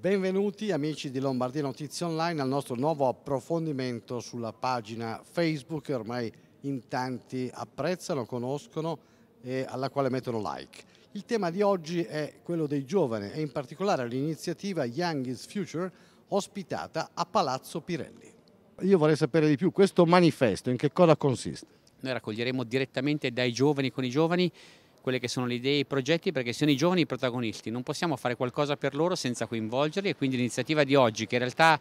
Benvenuti amici di Lombardia Notizie Online al nostro nuovo approfondimento sulla pagina Facebook che ormai in tanti apprezzano, conoscono e alla quale mettono like. Il tema di oggi è quello dei giovani e in particolare l'iniziativa Young is Future ospitata a Palazzo Pirelli. Io vorrei sapere di più, questo manifesto in che cosa consiste? Noi raccoglieremo direttamente dai giovani con i giovani quelle che sono le idee e i progetti perché sono i giovani i protagonisti, non possiamo fare qualcosa per loro senza coinvolgerli e quindi l'iniziativa di oggi che in realtà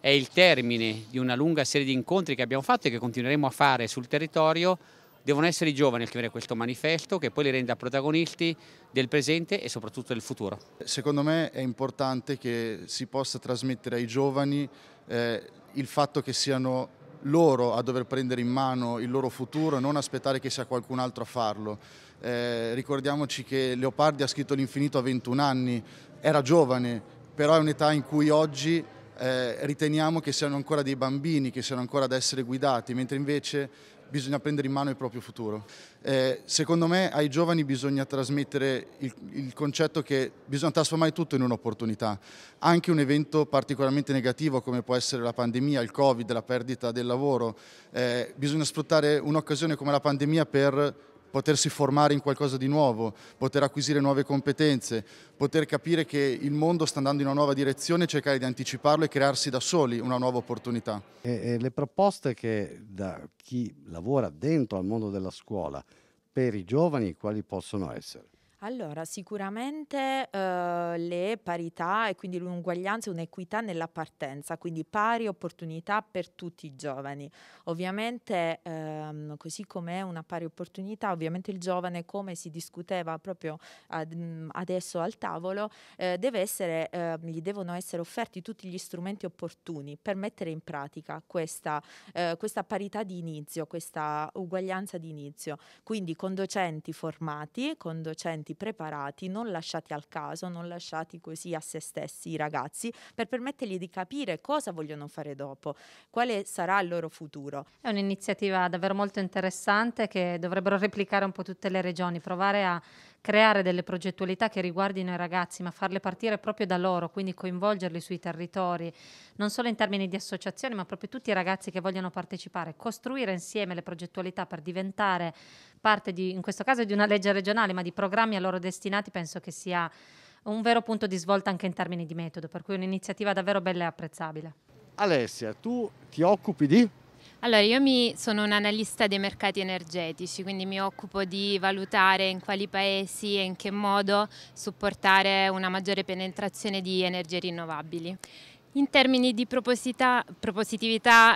è il termine di una lunga serie di incontri che abbiamo fatto e che continueremo a fare sul territorio, devono essere i giovani a scrivere questo manifesto che poi li renda protagonisti del presente e soprattutto del futuro. Secondo me è importante che si possa trasmettere ai giovani eh, il fatto che siano loro a dover prendere in mano il loro futuro e non aspettare che sia qualcun altro a farlo. Eh, ricordiamoci che Leopardi ha scritto l'infinito a 21 anni, era giovane, però è un'età in cui oggi eh, riteniamo che siano ancora dei bambini, che siano ancora da essere guidati, mentre invece bisogna prendere in mano il proprio futuro. Eh, secondo me ai giovani bisogna trasmettere il, il, concetto che bisogna trasformare tutto in un'opportunità. Anche un evento particolarmente negativo come può essere la pandemia, il Covid, la perdita del lavoro, eh, bisogna sfruttare un'occasione come la pandemia per potersi formare in qualcosa di nuovo, poter acquisire nuove competenze, poter capire che il mondo sta andando in una nuova direzione, cercare di anticiparlo e crearsi da soli una nuova opportunità. E, e le proposte che da chi lavora dentro al mondo della scuola per i giovani quali possono essere? Allora, sicuramente eh, le parità e quindi l'uguaglianza e un'equità nella partenza, quindi pari opportunità per tutti i giovani. Ovviamente, ehm, così come è una pari opportunità, ovviamente il giovane, come si discuteva proprio ad, mm, adesso al tavolo, eh, deve essere, eh, gli devono essere offerti tutti gli strumenti opportuni per mettere in pratica questa, eh, questa parità di inizio, questa uguaglianza di inizio. Quindi con docenti formati, con docenti preparati, non lasciati al caso, non lasciati così a se stessi i ragazzi, per permettergli di capire cosa vogliono fare dopo, quale sarà il loro futuro. È un'iniziativa davvero molto interessante che dovrebbero replicare un po' tutte le regioni, provare a creare delle progettualità che riguardino i ragazzi, ma farle partire proprio da loro, quindi coinvolgerli sui territori, non solo in termini di associazioni, ma proprio tutti i ragazzi che vogliono partecipare, costruire insieme le progettualità per diventare parte di, in questo caso, di una legge regionale, ma di programmi a loro destinati penso che sia un vero punto di svolta anche in termini di metodo, per cui è un'iniziativa davvero bella e apprezzabile. Alessia, tu ti occupi di? Allora, io mi, sono un analista dei mercati energetici, quindi mi occupo di valutare in quali paesi e in che modo supportare una maggiore penetrazione di energie rinnovabili. In termini di propositività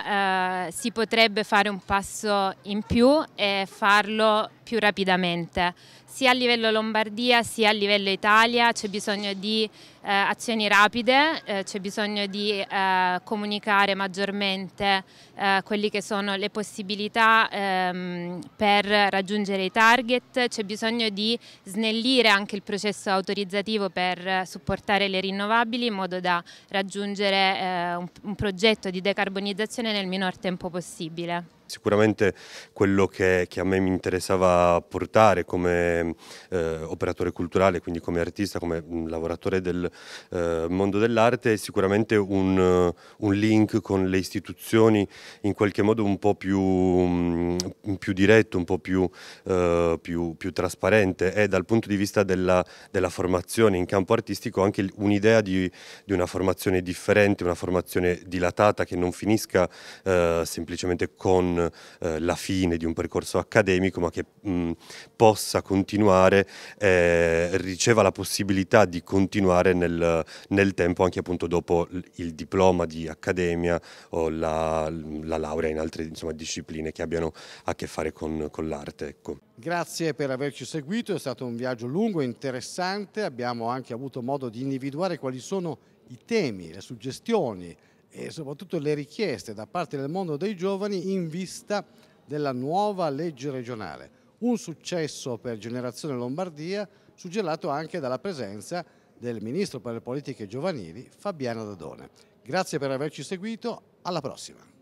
eh, si potrebbe fare un passo in più e farlo più rapidamente, sia a livello Lombardia sia a livello Italia c'è bisogno di eh, azioni rapide, eh, c'è bisogno di eh, comunicare maggiormente eh, quelle che sono le possibilità ehm, per raggiungere i target, c'è bisogno di snellire anche il processo autorizzativo per supportare le rinnovabili in modo da raggiungere eh, un, un progetto di decarbonizzazione nel minor tempo possibile. Sicuramente quello che, che, a me mi interessava portare come eh, operatore culturale, quindi come artista, come mm, lavoratore del eh, mondo dell'arte, è sicuramente un, un, link con le istituzioni in qualche modo un po' più, mm, più diretto, un po' più, eh, più, più, trasparente e dal punto di vista della, della formazione in campo artistico anche un'idea di, di, una formazione differente, una formazione dilatata che non finisca eh, semplicemente con eh, la fine di un percorso accademico, ma che mh, mm, possa continuare, eh, riceva la possibilità di continuare nel, nel, tempo anche appunto dopo il diploma di accademia o la, la laurea in altre insomma, discipline che abbiano a che fare con, con l'arte. Ecco. Grazie per averci seguito, è stato un viaggio lungo e interessante, abbiamo anche avuto modo di individuare quali sono i temi, le suggestioni, e soprattutto le richieste da parte del mondo dei giovani in vista della nuova legge regionale. Un successo per Generazione Lombardia suggellato anche dalla presenza del Ministro per le Politiche Giovanili Fabiana Dadone. Grazie per averci seguito, alla prossima.